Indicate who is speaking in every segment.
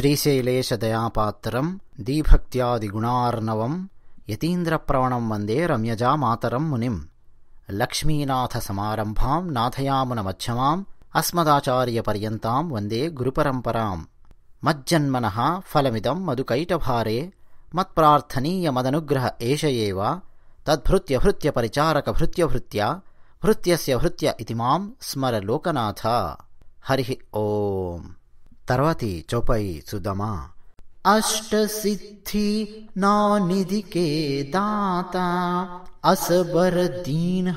Speaker 1: శ్రీశైలేశదయాపాత్రం దీభక్త్యాదిగుణార్ణవం యతీంద్రప్రవణం వందే రమ్యజామాతరం మునిం లక్ష్మీనాథసమారంభాం నాథయామునమధ్యమాం అస్మదాచార్యపర్యంతాం వందే గురుపరంపరాం మజ్జన్మన ఫలమిదం మధుకైటభారే మత్ప్రార్థనీయమదనుగ్రహ ఏష ఏవ తద్భృత్యభృత్యపరిచారకభృత్యభృత్యా భృత్యస్య భృత్య ఇతి మాం స్మరలోకనాథ హరి ఓం తర్వాతి చోపై చూద్దామా సిద్ధి నా నిధికే దాత అసబర దీన్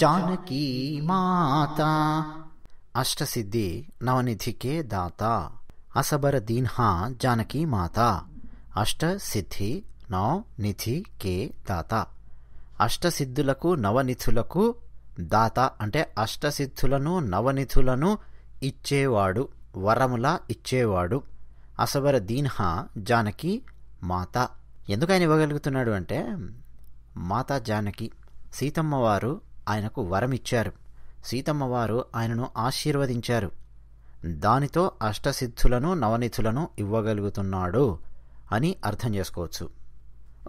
Speaker 1: జానకి మాత అష్టసిద్ధి నవనిధికే దాత అసబర దీన్హా జానకి మాత అష్ట సిద్ధి నవ నిధి కే దాత అష్టసిద్ధులకు నవనిధులకు దాత అంటే అష్టసిద్ధులను నవనిధులను ఇచ్చేవాడు వరములా ఇచ్చేవాడు అసవర దీన్హా జానకి మాత ఎందుకు ఆయన ఇవ్వగలుగుతున్నాడు అంటే మాతా జానకి సీతమ్మవారు ఆయనకు వరం ఇచ్చారు సీతమ్మవారు ఆయనను ఆశీర్వదించారు దానితో అష్టసిద్ధులను నవనిధులను ఇవ్వగలుగుతున్నాడు అని అర్థం చేసుకోవచ్చు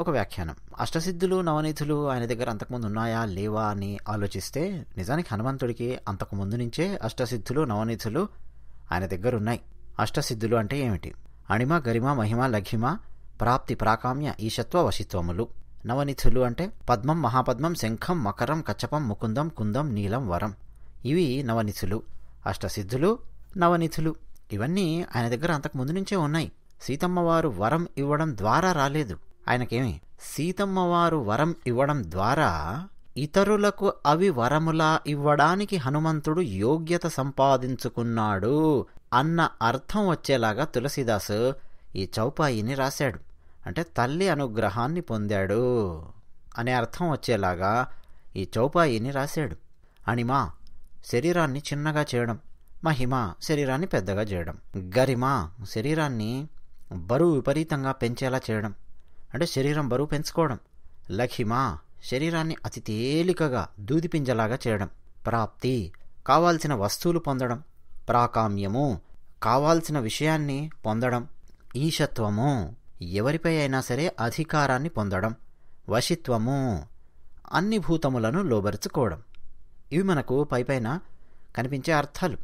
Speaker 1: ఒక వ్యాఖ్యానం అష్టసిద్ధులు నవనిధులు ఆయన దగ్గర అంతకుముందు ఉన్నాయా లేవా అని ఆలోచిస్తే నిజానికి హనుమంతుడికి అంతకుముందు నుంచే అష్టసిద్ధులు నవనిధులు ఆయన దగ్గరున్నాయి అష్టసిద్ధులు అంటే ఏమిటి అణిమ గరిమ మహిమ లఘిమ ప్రాప్తి ప్రాకామ్య ఈశత్వ వశిత్వములు నవనిధులు అంటే పద్మం మహాపద్మం శంఖం మకరం కచ్చపం ముకుందం కుందం నీలం వరం ఇవి నవనిధులు అష్టసిద్ధులు నవనిధులు ఇవన్నీ ఆయన దగ్గర అంతకుముందు నుంచే ఉన్నాయి సీతమ్మవారు వరం ఇవ్వడం ద్వారా రాలేదు ఆయనకేమి సీతమ్మవారు వరం ఇవ్వడం ద్వారా ఇతరులకు అవి వరములా ఇవ్వడానికి హనుమంతుడు యోగ్యత సంపాదించుకున్నాడు అన్న అర్థం వచ్చేలాగా తులసిదాసు ఈ చౌపాయిని రాశాడు అంటే తల్లి అనుగ్రహాన్ని పొందాడు అనే అర్థం వచ్చేలాగా ఈ చౌపాయిని రాశాడు అణిమా శరీరాన్ని చిన్నగా చేయడం మహిమ శరీరాన్ని పెద్దగా చేయడం గరిమ శరీరాన్ని బరువు విపరీతంగా పెంచేలా చేయడం అంటే శరీరం బరువు పెంచుకోవడం లఖిమా శరీరాన్ని అతి తేలికగా దూదిపింజలాగా చేయడం ప్రాప్తి కావాల్సిన వస్తువులు పొందడం ప్రాకామ్యము కావాల్సిన విషయాన్ని పొందడం ఈశత్వము ఎవరిపై అయినా సరే అధికారాన్ని పొందడం వశిత్వము అన్ని భూతములను లోబరుచుకోవడం ఇవి మనకు పైపైన కనిపించే అర్థాలు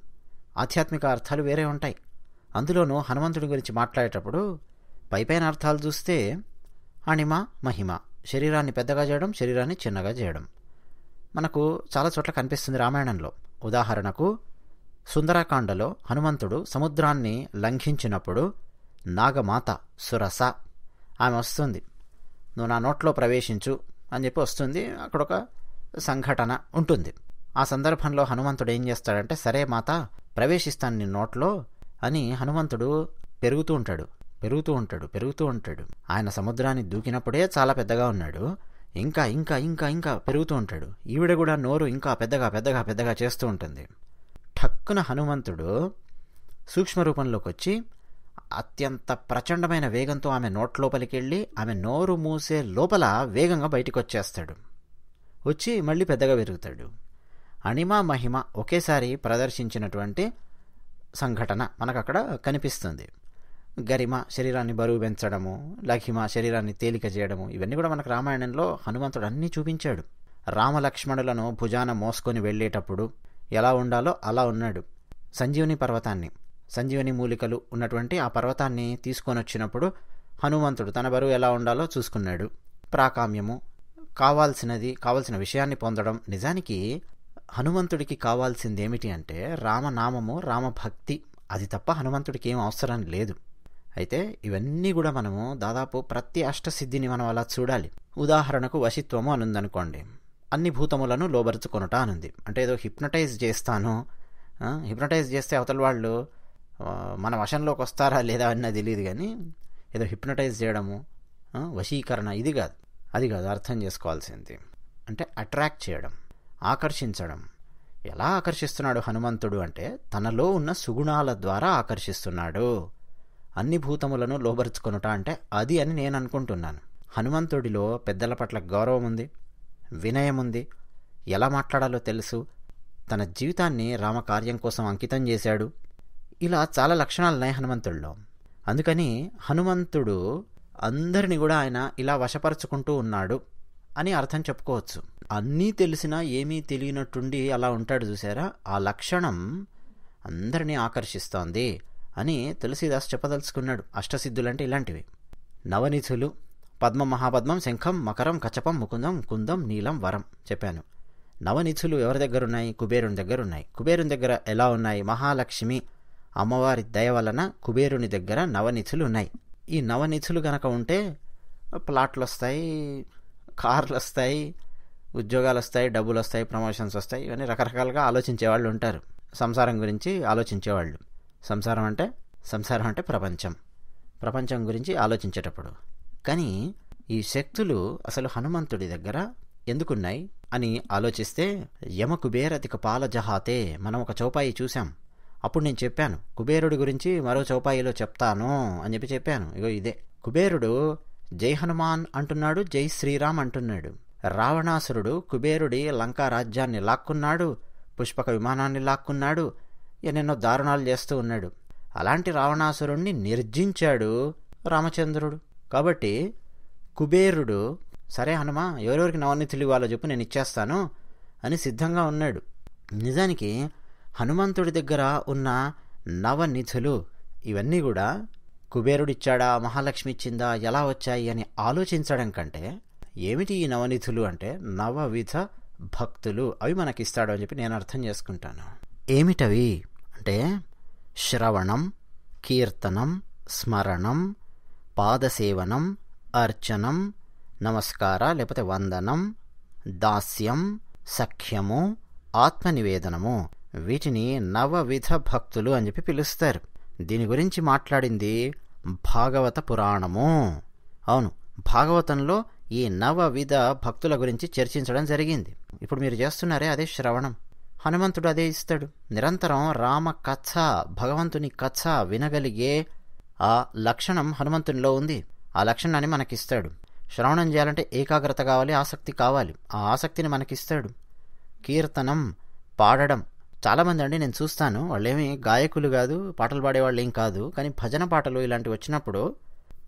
Speaker 1: ఆధ్యాత్మిక అర్థాలు వేరే ఉంటాయి అందులోనూ హనుమంతుడి గురించి మాట్లాడేటప్పుడు పైపైన అర్థాలు చూస్తే అణిమ మహిమ శరీరాన్ని పెద్దగా చేయడం శరీరాన్ని చిన్నగా చేయడం మనకు చాలా చోట్ల కనిపిస్తుంది రామాయణంలో ఉదాహరణకు సుందరాకాండలో హనుమంతుడు సముద్రాన్ని లంఘించినప్పుడు నాగమాత సురస ఆమె వస్తుంది నువ్వు నా నోట్లో ప్రవేశించు అని చెప్పి వస్తుంది అక్కడ ఒక సంఘటన ఉంటుంది ఆ సందర్భంలో హనుమంతుడు ఏం చేస్తాడంటే సరే మాత ప్రవేశిస్తాను నీ నోట్లో అని హనుమంతుడు పెరుగుతూ ఉంటాడు పెరుగుతూ ఉంటాడు పెరుగుతూ ఉంటాడు ఆయన సముద్రాన్ని దూకినప్పుడే చాలా పెద్దగా ఉన్నాడు ఇంకా ఇంకా ఇంకా ఇంకా పెరుగుతూ ఉంటాడు ఈవిడ కూడా నోరు ఇంకా పెద్దగా పెద్దగా పెద్దగా చేస్తూ ఉంటుంది ఠక్కున హనుమంతుడు సూక్ష్మ రూపంలోకి వచ్చి అత్యంత ప్రచండమైన వేగంతో ఆమె నోట్లోపలికి వెళ్ళి ఆమె నోరు మూసే లోపల వేగంగా బయటకు వచ్చేస్తాడు వచ్చి మళ్ళీ పెద్దగా పెరుగుతాడు అణిమ మహిమ ఒకేసారి ప్రదర్శించినటువంటి సంఘటన మనకు అక్కడ కనిపిస్తుంది గరిమ శరీరాన్ని బరువు పెంచడము లఘిమ శరీరాన్ని తేలిక చేయడము ఇవన్నీ కూడా మనకు రామాయణంలో హనుమంతుడు అన్నీ చూపించాడు రామలక్ష్మణులను భుజాన మోసుకొని వెళ్ళేటప్పుడు ఎలా ఉండాలో అలా ఉన్నాడు సంజీవుని పర్వతాన్ని సంజీవుని మూలికలు ఉన్నటువంటి ఆ పర్వతాన్ని తీసుకొని వచ్చినప్పుడు హనుమంతుడు తన బరువు ఎలా ఉండాలో చూసుకున్నాడు ప్రాకామ్యము కావాల్సినది కావాల్సిన విషయాన్ని పొందడం నిజానికి హనుమంతుడికి కావాల్సింది ఏమిటి అంటే రామనామము రామభక్తి అది తప్ప హనుమంతుడికి ఏం అవసరం లేదు అయితే ఇవన్నీ కూడా మనము దాదాపు ప్రతి అష్టసిద్ధిని మనం అలా చూడాలి ఉదాహరణకు వశిత్వము అని అన్ని భూతములను లోబరుచుకొనుట అనుంది అంటే ఏదో హిప్నటైజ్ చేస్తాను హిప్నటైజ్ చేస్తే అవతల వాళ్ళు మన వశంలోకి వస్తారా లేదా అన్నది తెలియదు కానీ ఏదో హిప్నటైజ్ చేయడము వశీకరణ ఇది కాదు అది కాదు అర్థం చేసుకోవాల్సింది అంటే అట్రాక్ట్ చేయడం ఆకర్షించడం ఎలా ఆకర్షిస్తున్నాడు హనుమంతుడు అంటే తనలో ఉన్న సుగుణాల ద్వారా ఆకర్షిస్తున్నాడు అన్ని భూతములను లోబరుచుకొనుట అంటే అది అని నేను అనుకుంటున్నాను హనుమంతుడిలో పెద్దల పట్ల గౌరవం ఉంది వినయం ఉంది ఎలా మాట్లాడాలో తెలుసు తన జీవితాన్ని రామకార్యం కోసం అంకితం చేశాడు ఇలా చాలా లక్షణాలున్నాయి హనుమంతుడిలో అందుకని హనుమంతుడు అందరిని కూడా ఆయన ఇలా వశపరుచుకుంటూ ఉన్నాడు అని అర్థం చెప్పుకోవచ్చు అన్నీ తెలిసినా ఏమీ తెలియనట్టుండి అలా ఉంటాడు చూసారా ఆ లక్షణం అందరినీ ఆకర్షిస్తోంది అని తులసీదాస్ చెప్పదలుచుకున్నాడు అష్టసిద్ధులంటే ఇలాంటివి నవనిధులు పద్మ మహాపద్మం శంఖం మకరం కచపం ముకుందం కుందం నీలం వరం చెప్పాను నవనిధులు ఎవరి దగ్గర ఉన్నాయి కుబేరుని దగ్గర ఉన్నాయి కుబేరుని దగ్గర ఎలా ఉన్నాయి మహాలక్ష్మి అమ్మవారి దయ వలన కుబేరుని దగ్గర నవనిధులు ఉన్నాయి ఈ నవనిధులు గనక ఉంటే ప్లాట్లు వస్తాయి కార్లు వస్తాయి ఉద్యోగాలు వస్తాయి డబ్బులు వస్తాయి ప్రమోషన్స్ వస్తాయి ఇవన్నీ రకరకాలుగా ఆలోచించేవాళ్ళు ఉంటారు సంసారం గురించి ఆలోచించేవాళ్ళు సంసారం అంటే సంసారం అంటే ప్రపంచం ప్రపంచం గురించి ఆలోచించేటప్పుడు కానీ ఈ శక్తులు అసలు హనుమంతుడి దగ్గర ఎందుకున్నాయి అని ఆలోచిస్తే యమ కుబేరతిక పాల జహాతే మనం ఒక చౌపాయి చూశాం అప్పుడు నేను చెప్పాను కుబేరుడు గురించి మరో చౌపాయిలో చెప్తాను అని చెప్పి చెప్పాను ఇగో ఇదే కుబేరుడు జై హనుమాన్ అంటున్నాడు జై శ్రీరామ్ అంటున్నాడు రావణాసురుడు కుబేరుడి లంకా రాజ్యాన్ని లాక్కున్నాడు పుష్పక విమానాన్ని లాక్కున్నాడు ఎన్నెన్నో దారుణాలు చేస్తూ ఉన్నాడు అలాంటి రావణాసురుణ్ణి నిర్జించాడు రామచంద్రుడు కాబట్టి కుబేరుడు సరే హనుమా ఎవరెవరికి నవన్నీ ఇవ్వాలో చెప్పు నేను ఇచ్చేస్తాను అని సిద్ధంగా ఉన్నాడు నిజానికి హనుమంతుడి దగ్గర ఉన్న నవనిధులు ఇవన్నీ కూడా కుబేరుడిచ్చాడా మహాలక్ష్మి ఇచ్చిందా ఎలా వచ్చాయి అని ఆలోచించడం కంటే ఏమిటి ఈ నవనిధులు అంటే నవవిధ భక్తులు అవి మనకిస్తాడు అని చెప్పి నేను అర్థం చేసుకుంటాను ఏమిటవి అంటే శ్రవణం కీర్తనం స్మరణం పాదసేవనం అర్చనం నమస్కార లేకపోతే వందనం దాస్యం సఖ్యము ఆత్మనివేదనము వీటిని నవవిధ భక్తులు అని చెప్పి పిలుస్తారు దీని గురించి మాట్లాడింది భాగవత పురాణము అవును భాగవతంలో ఈ నవవిధ భక్తుల గురించి చర్చించడం జరిగింది ఇప్పుడు మీరు చేస్తున్నారే అదే శ్రవణం హనుమంతుడు అదే ఇస్తాడు నిరంతరం రామ కథ భగవంతుని కథ వినగలిగే ఆ లక్షణం హనుమంతునిలో ఉంది ఆ లక్షణాన్ని మనకిస్తాడు శ్రవణం చేయాలంటే ఏకాగ్రత కావాలి ఆసక్తి కావాలి ఆ ఆసక్తిని మనకిస్తాడు కీర్తనం పాడడం చాలామంది అండి నేను చూస్తాను వాళ్ళేమి గాయకులు కాదు పాటలు పాడేవాళ్ళు ఏం కాదు కానీ భజన పాటలు ఇలాంటివి వచ్చినప్పుడు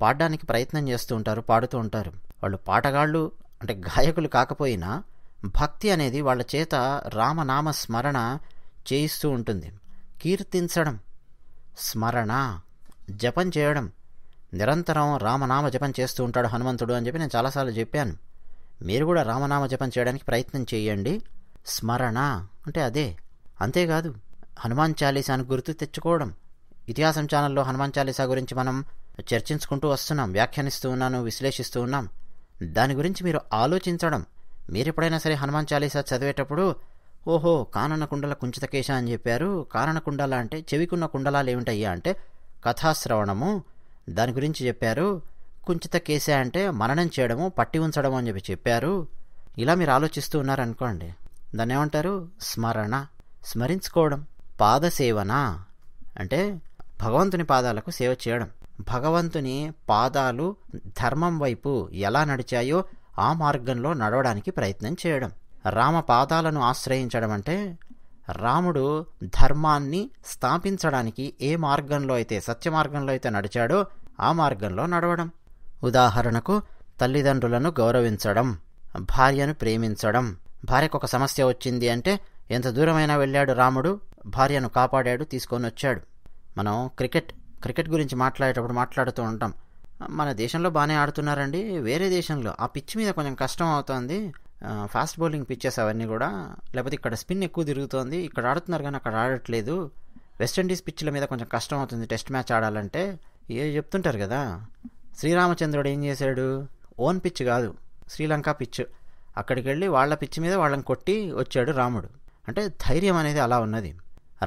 Speaker 1: పాడడానికి ప్రయత్నం చేస్తూ ఉంటారు పాడుతూ ఉంటారు వాళ్ళు పాటగాళ్ళు అంటే గాయకులు కాకపోయినా భక్తి అనేది వాళ్ళ చేత రామనామ స్మరణ చేయిస్తూ ఉంటుంది కీర్తించడం స్మరణ జపం చేయడం నిరంతరం రామనామ జపం చేస్తూ ఉంటాడు హనుమంతుడు అని చెప్పి నేను చాలాసార్లు చెప్పాను మీరు కూడా రామనామ జపం చేయడానికి ప్రయత్నం చేయండి స్మరణ అంటే అదే అంతేకాదు హనుమాన్ చాలీసాను గుర్తు తెచ్చుకోవడం ఇతిహాసం ఛానల్లో హనుమాన్ చాలీసా గురించి మనం చర్చించుకుంటూ వస్తున్నాం వ్యాఖ్యానిస్తూ ఉన్నాను విశ్లేషిస్తూ ఉన్నాం దాని గురించి మీరు ఆలోచించడం మీరెప్పుడైనా సరే హనుమాన్ చాలీసా చదివేటప్పుడు ఓహో కుంచిత కుంచితకేశ అని చెప్పారు కుండల అంటే చెవికున్న కుండలాలు ఏమిటయ్యా అంటే కథాశ్రవణము దాని గురించి చెప్పారు కుంచిత కేశ అంటే మరణం చేయడము పట్టి ఉంచడము అని చెప్పి చెప్పారు ఇలా మీరు ఆలోచిస్తూ ఉన్నారనుకోండి దాన్ని ఏమంటారు స్మరణ స్మరించుకోవడం పాదసేవన అంటే భగవంతుని పాదాలకు సేవ చేయడం భగవంతుని పాదాలు ధర్మం వైపు ఎలా నడిచాయో ఆ మార్గంలో నడవడానికి ప్రయత్నం చేయడం రామ పాదాలను ఆశ్రయించడం అంటే రాముడు ధర్మాన్ని స్థాపించడానికి ఏ మార్గంలో అయితే సత్య మార్గంలో అయితే నడిచాడో ఆ మార్గంలో నడవడం ఉదాహరణకు తల్లిదండ్రులను గౌరవించడం భార్యను ప్రేమించడం భార్యకు ఒక సమస్య వచ్చింది అంటే ఎంత దూరమైనా వెళ్ళాడు రాముడు భార్యను కాపాడాడు తీసుకొని వచ్చాడు మనం క్రికెట్ క్రికెట్ గురించి మాట్లాడేటప్పుడు మాట్లాడుతూ ఉంటాం మన దేశంలో బాగానే ఆడుతున్నారండి వేరే దేశంలో ఆ పిచ్ మీద కొంచెం కష్టం అవుతుంది ఫాస్ట్ బౌలింగ్ పిచ్చెస్ అవన్నీ కూడా లేకపోతే ఇక్కడ స్పిన్ ఎక్కువ తిరుగుతోంది ఇక్కడ ఆడుతున్నారు కానీ అక్కడ ఆడట్లేదు వెస్టిండీస్ పిచ్ల మీద కొంచెం కష్టం అవుతుంది టెస్ట్ మ్యాచ్ ఆడాలంటే ఏ చెప్తుంటారు కదా శ్రీరామచంద్రుడు ఏం చేశాడు ఓన్ పిచ్ కాదు శ్రీలంక పిచ్ అక్కడికి వెళ్ళి వాళ్ళ పిచ్చి మీద వాళ్ళని కొట్టి వచ్చాడు రాముడు అంటే ధైర్యం అనేది అలా ఉన్నది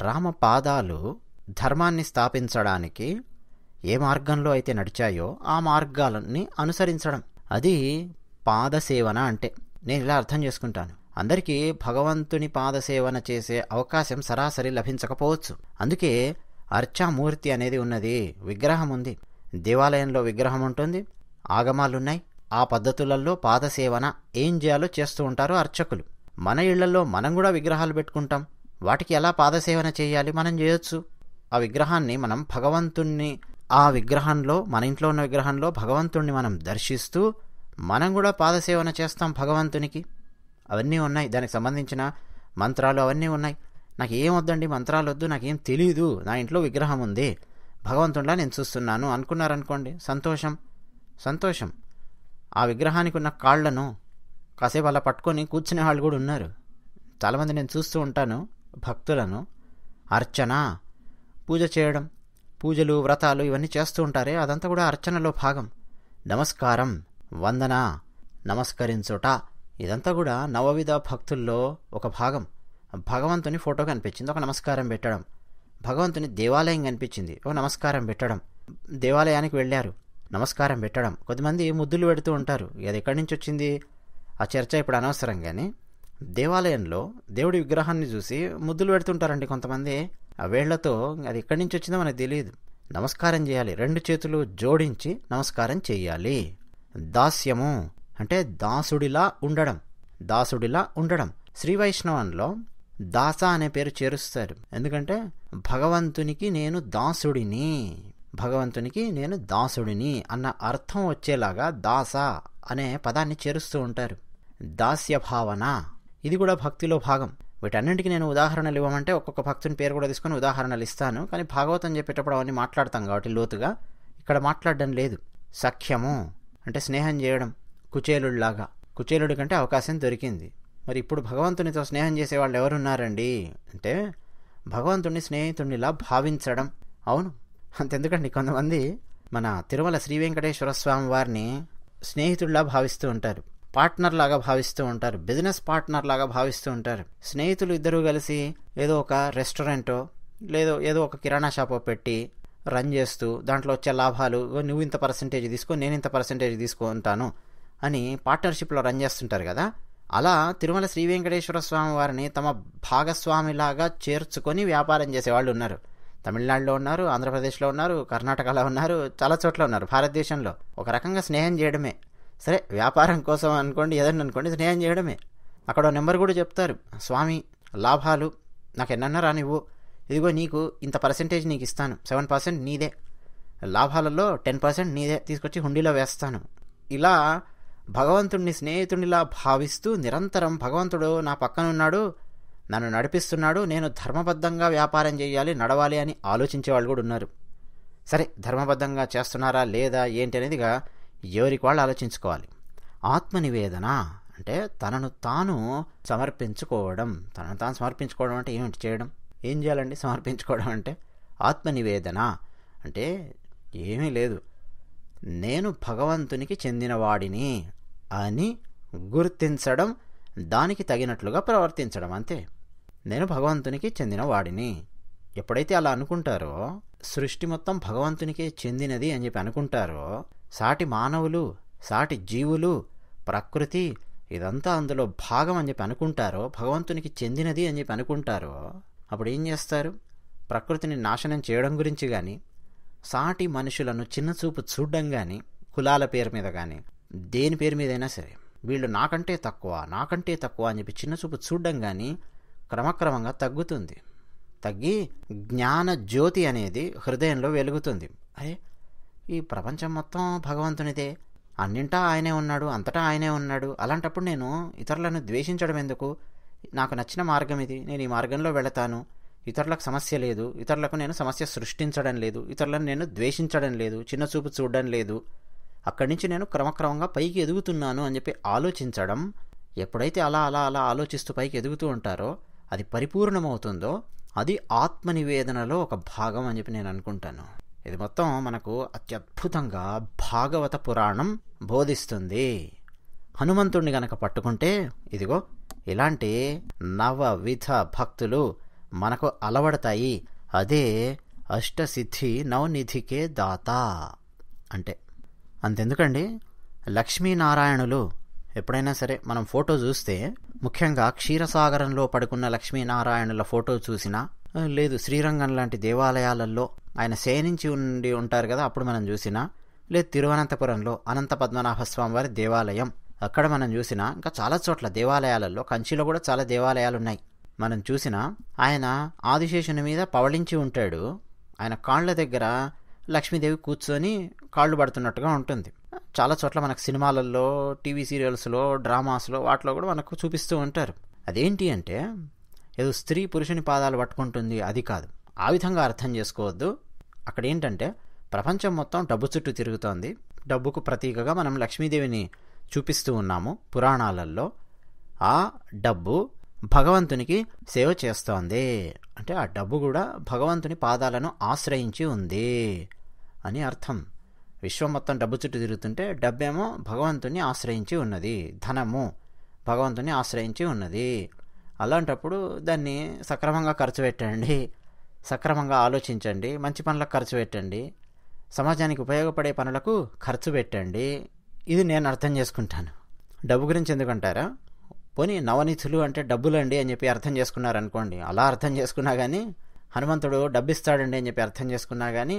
Speaker 1: రామ పాదాలు ధర్మాన్ని స్థాపించడానికి ఏ మార్గంలో అయితే నడిచాయో ఆ మార్గాలన్నీ అనుసరించడం అది పాదసేవన అంటే నేను ఇలా అర్థం చేసుకుంటాను అందరికీ భగవంతుని పాదసేవన చేసే అవకాశం సరాసరి లభించకపోవచ్చు అందుకే అర్చామూర్తి అనేది ఉన్నది విగ్రహం ఉంది దేవాలయంలో విగ్రహం ఉంటుంది ఆగమాలున్నాయి ఆ పద్ధతులలో పాదసేవన ఏం చేయాలో చేస్తూ ఉంటారు అర్చకులు మన ఇళ్లలో మనం కూడా విగ్రహాలు పెట్టుకుంటాం వాటికి ఎలా పాదసేవన చేయాలి మనం చేయొచ్చు ఆ విగ్రహాన్ని మనం భగవంతుణ్ణి ఆ విగ్రహంలో మన ఇంట్లో ఉన్న విగ్రహంలో భగవంతుణ్ణి మనం దర్శిస్తూ మనం కూడా పాదసేవన చేస్తాం భగవంతునికి అవన్నీ ఉన్నాయి దానికి సంబంధించిన మంత్రాలు అవన్నీ ఉన్నాయి నాకు ఏం వద్దండి మంత్రాలు వద్దు నాకేం తెలీదు నా ఇంట్లో విగ్రహం ఉంది భగవంతుడిలా నేను చూస్తున్నాను అనుకున్నారనుకోండి సంతోషం సంతోషం ఆ విగ్రహానికి ఉన్న కాళ్లను కాసేపు అలా పట్టుకొని కూర్చునే వాళ్ళు కూడా ఉన్నారు చాలామంది నేను చూస్తూ ఉంటాను భక్తులను అర్చన పూజ చేయడం పూజలు వ్రతాలు ఇవన్నీ చేస్తూ ఉంటారే అదంతా కూడా అర్చనలో భాగం నమస్కారం వందన నమస్కరించుట ఇదంతా కూడా నవవిధ భక్తుల్లో ఒక భాగం భగవంతుని ఫోటో కనిపించింది ఒక నమస్కారం పెట్టడం భగవంతుని దేవాలయం కనిపించింది ఒక నమస్కారం పెట్టడం దేవాలయానికి వెళ్ళారు నమస్కారం పెట్టడం కొద్దిమంది ముద్దులు పెడుతూ ఉంటారు అది ఎక్కడి నుంచి వచ్చింది ఆ చర్చ ఇప్పుడు అనవసరం కానీ దేవాలయంలో దేవుడి విగ్రహాన్ని చూసి ముద్దులు పెడుతుంటారండి కొంతమంది ఆ వేళ్లతో అది ఎక్కడి నుంచి వచ్చిందో మనకు తెలియదు నమస్కారం చేయాలి రెండు చేతులు జోడించి నమస్కారం చేయాలి దాస్యము అంటే దాసుడిలా ఉండడం దాసుడిలా ఉండడం శ్రీ వైష్ణవంలో దాస అనే పేరు చేరుస్తారు ఎందుకంటే భగవంతునికి నేను దాసుడిని భగవంతునికి నేను దాసుడిని అన్న అర్థం వచ్చేలాగా దాస అనే పదాన్ని చేరుస్తూ ఉంటారు దాస్య భావన ఇది కూడా భక్తిలో భాగం వీటన్నింటికి నేను ఉదాహరణలు ఇవ్వమంటే ఒక్కొక్క భక్తుని పేరు కూడా తీసుకొని ఉదాహరణలు ఇస్తాను కానీ భాగవతం చెప్పేటప్పుడు అవన్నీ మాట్లాడతాం కాబట్టి లోతుగా ఇక్కడ మాట్లాడడం లేదు సఖ్యము అంటే స్నేహం చేయడం కుచేలుడిలాగా కుచేలుడి కంటే అవకాశం దొరికింది మరి ఇప్పుడు భగవంతునితో స్నేహం చేసేవాళ్ళు ఎవరున్నారండి అంటే భగవంతుణ్ణి స్నేహితుణ్ణిలా భావించడం అవును అంతెందుకండి కొంతమంది మన తిరుమల శ్రీ వెంకటేశ్వర స్వామి వారిని స్నేహితుడిలా భావిస్తూ ఉంటారు పార్ట్నర్ లాగా భావిస్తూ ఉంటారు బిజినెస్ పార్ట్నర్ లాగా భావిస్తూ ఉంటారు స్నేహితులు ఇద్దరు కలిసి ఏదో ఒక రెస్టారెంటో లేదో ఏదో ఒక కిరాణా షాపో పెట్టి రన్ చేస్తూ దాంట్లో వచ్చే లాభాలు నువ్వు ఇంత పర్సంటేజ్ తీసుకో నేను ఇంత పర్సంటేజ్ తీసుకుంటాను అని పార్ట్నర్షిప్లో రన్ చేస్తుంటారు కదా అలా తిరుమల శ్రీ వెంకటేశ్వర స్వామి వారిని తమ భాగస్వామిలాగా చేర్చుకొని వ్యాపారం చేసేవాళ్ళు ఉన్నారు తమిళనాడులో ఉన్నారు ఆంధ్రప్రదేశ్లో ఉన్నారు కర్ణాటకలో ఉన్నారు చాలా చోట్ల ఉన్నారు భారతదేశంలో ఒక రకంగా స్నేహం చేయడమే సరే వ్యాపారం కోసం అనుకోండి ఏదన్నా అనుకోండి స్నేహం చేయడమే అక్కడ నెంబర్ కూడా చెప్తారు స్వామి లాభాలు నాకు ఎన్నన్నా రానివ్వు ఇదిగో నీకు ఇంత పర్సెంటేజ్ నీకు ఇస్తాను సెవెన్ పర్సెంట్ నీదే లాభాలలో టెన్ పర్సెంట్ నీదే తీసుకొచ్చి హుండీలో వేస్తాను ఇలా భగవంతుడిని స్నేహితుడిలా భావిస్తూ నిరంతరం భగవంతుడు నా పక్కన ఉన్నాడు నన్ను నడిపిస్తున్నాడు నేను ధర్మబద్ధంగా వ్యాపారం చేయాలి నడవాలి అని ఆలోచించే వాళ్ళు కూడా ఉన్నారు సరే ధర్మబద్ధంగా చేస్తున్నారా లేదా ఏంటి అనేదిగా ఎవరికి వాళ్ళు ఆలోచించుకోవాలి ఆత్మనివేదన అంటే తనను తాను సమర్పించుకోవడం తనను తాను సమర్పించుకోవడం అంటే ఏమిటి చేయడం ఏం చేయాలండి సమర్పించుకోవడం అంటే ఆత్మనివేదన అంటే ఏమీ లేదు నేను భగవంతునికి చెందినవాడిని అని గుర్తించడం దానికి తగినట్లుగా ప్రవర్తించడం అంతే నేను భగవంతునికి చెందినవాడిని ఎప్పుడైతే అలా అనుకుంటారో సృష్టి మొత్తం భగవంతునికే చెందినది అని చెప్పి అనుకుంటారో సాటి మానవులు సాటి జీవులు ప్రకృతి ఇదంతా అందులో భాగం అని చెప్పి అనుకుంటారో భగవంతునికి చెందినది అని చెప్పి అనుకుంటారో అప్పుడు ఏం చేస్తారు ప్రకృతిని నాశనం చేయడం గురించి కానీ సాటి మనుషులను చిన్నచూపు చూడడం కానీ కులాల పేరు మీద కానీ దేని పేరు మీదైనా సరే వీళ్ళు నాకంటే తక్కువ నాకంటే తక్కువ అని చెప్పి చిన్నచూపు చూడడం కానీ క్రమక్రమంగా తగ్గుతుంది తగ్గి జ్ఞాన జ్యోతి అనేది హృదయంలో వెలుగుతుంది అరే ఈ ప్రపంచం మొత్తం భగవంతునిదే అన్నింటా ఆయనే ఉన్నాడు అంతటా ఆయనే ఉన్నాడు అలాంటప్పుడు నేను ఇతరులను ద్వేషించడం ఎందుకు నాకు నచ్చిన మార్గం ఇది నేను ఈ మార్గంలో వెళతాను ఇతరులకు సమస్య లేదు ఇతరులకు నేను సమస్య సృష్టించడం లేదు ఇతరులను నేను ద్వేషించడం లేదు చిన్న చూపు చూడడం లేదు అక్కడి నుంచి నేను క్రమక్రమంగా పైకి ఎదుగుతున్నాను అని చెప్పి ఆలోచించడం ఎప్పుడైతే అలా అలా అలా ఆలోచిస్తూ పైకి ఎదుగుతూ ఉంటారో అది పరిపూర్ణమవుతుందో అది ఆత్మనివేదనలో ఒక భాగం అని చెప్పి నేను అనుకుంటాను ఇది మొత్తం మనకు అత్యద్భుతంగా భాగవత పురాణం బోధిస్తుంది హనుమంతుణ్ణి గనక పట్టుకుంటే ఇదిగో ఇలాంటి నవవిధ భక్తులు మనకు అలవడతాయి అదే అష్టసిద్ధి నవనిధికే దాత అంటే అంతెందుకండి లక్ష్మీనారాయణులు ఎప్పుడైనా సరే మనం ఫోటో చూస్తే ముఖ్యంగా క్షీరసాగరంలో పడుకున్న లక్ష్మీనారాయణుల ఫోటో చూసినా లేదు శ్రీరంగం లాంటి దేవాలయాలలో ఆయన శయనించి ఉండి ఉంటారు కదా అప్పుడు మనం చూసినా లేదు తిరువనంతపురంలో అనంత పద్మనాభ స్వామి వారి దేవాలయం అక్కడ మనం చూసినా ఇంకా చాలా చోట్ల దేవాలయాలలో కంచిలో కూడా చాలా దేవాలయాలు ఉన్నాయి మనం చూసినా ఆయన ఆదిశేషుని మీద పవళించి ఉంటాడు ఆయన కాళ్ళ దగ్గర లక్ష్మీదేవి కూర్చొని కాళ్ళు పడుతున్నట్టుగా ఉంటుంది చాలా చోట్ల మనకు సినిమాలలో టీవీ సీరియల్స్లో డ్రామాస్లో వాటిలో కూడా మనకు చూపిస్తూ ఉంటారు అదేంటి అంటే ఏదో స్త్రీ పురుషుని పాదాలు పట్టుకుంటుంది అది కాదు ఆ విధంగా అర్థం చేసుకోవద్దు అక్కడ ఏంటంటే ప్రపంచం మొత్తం డబ్బు చుట్టూ తిరుగుతోంది డబ్బుకు ప్రతీకగా మనం లక్ష్మీదేవిని చూపిస్తూ ఉన్నాము పురాణాలలో ఆ డబ్బు భగవంతునికి సేవ చేస్తోంది అంటే ఆ డబ్బు కూడా భగవంతుని పాదాలను ఆశ్రయించి ఉంది అని అర్థం విశ్వం మొత్తం డబ్బు చుట్టూ తిరుగుతుంటే డబ్బేమో భగవంతుని ఆశ్రయించి ఉన్నది ధనము భగవంతుని ఆశ్రయించి ఉన్నది అలాంటప్పుడు దాన్ని సక్రమంగా ఖర్చు పెట్టండి సక్రమంగా ఆలోచించండి మంచి పనులకు ఖర్చు పెట్టండి సమాజానికి ఉపయోగపడే పనులకు ఖర్చు పెట్టండి ఇది నేను అర్థం చేసుకుంటాను డబ్బు గురించి ఎందుకంటారా పోనీ నవనిధులు అంటే డబ్బులండి అని చెప్పి అర్థం చేసుకున్నారనుకోండి అలా అర్థం చేసుకున్నా కానీ హనుమంతుడు డబ్బిస్తాడండి అని చెప్పి అర్థం చేసుకున్నా కానీ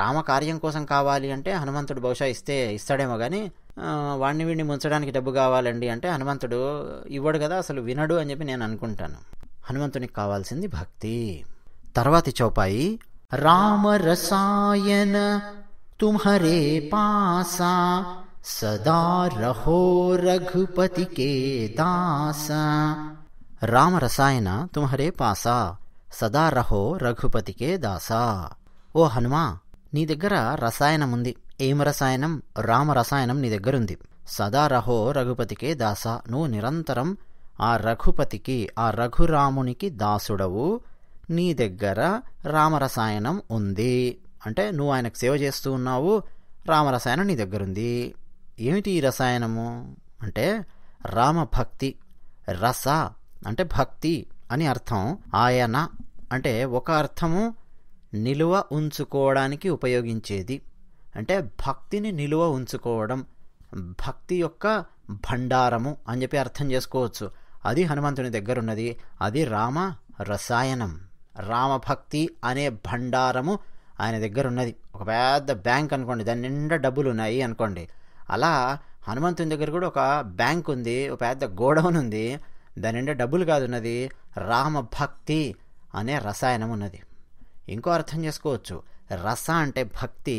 Speaker 1: రామకార్యం కోసం కావాలి అంటే హనుమంతుడు బహుశా ఇస్తే ఇస్తాడేమో కానీ వాడిని వీడిని ముంచడానికి డబ్బు కావాలండి అంటే హనుమంతుడు ఇవ్వడు కదా అసలు వినడు అని చెప్పి నేను అనుకుంటాను హనుమంతునికి కావాల్సింది భక్తి తర్వాతి చౌపాయి రామ రసాయన తుమ్హరే పాసా సదా రహో రఘుపతి కే దాస రామ రసాయన తుమ్హరే పాసా సదా రహో రఘుపతికే దాసా ఓ హనుమా నీ దగ్గర రసాయనముంది ఏం రసాయనం రామ రసాయనం నీ దగ్గరుంది సదా రహో రఘుపతికే దాస నువ్వు నిరంతరం ఆ రఘుపతికి ఆ రఘురామునికి దాసుడవు నీ దగ్గర రామరసాయనం ఉంది అంటే నువ్వు ఆయనకు సేవ చేస్తూ ఉన్నావు రామరసాయనం నీ దగ్గరుంది ఏమిటి ఈ రసాయనము అంటే రామభక్తి రస అంటే భక్తి అని అర్థం ఆయన అంటే ఒక అర్థము నిలువ ఉంచుకోవడానికి ఉపయోగించేది అంటే భక్తిని నిలువ ఉంచుకోవడం భక్తి యొక్క భండారము అని చెప్పి అర్థం చేసుకోవచ్చు అది హనుమంతుని దగ్గర ఉన్నది అది రామ రసాయనం రామభక్తి అనే భండారము ఆయన దగ్గర ఉన్నది ఒక పెద్ద బ్యాంక్ అనుకోండి దాని నిండా డబ్బులు ఉన్నాయి అనుకోండి అలా హనుమంతుని దగ్గర కూడా ఒక బ్యాంక్ ఉంది ఒక పెద్ద గోడౌన్ ఉంది దాని నిండా డబ్బులు కాదు ఉన్నది రామభక్తి అనే రసాయనం ఉన్నది ఇంకో అర్థం చేసుకోవచ్చు రస అంటే భక్తి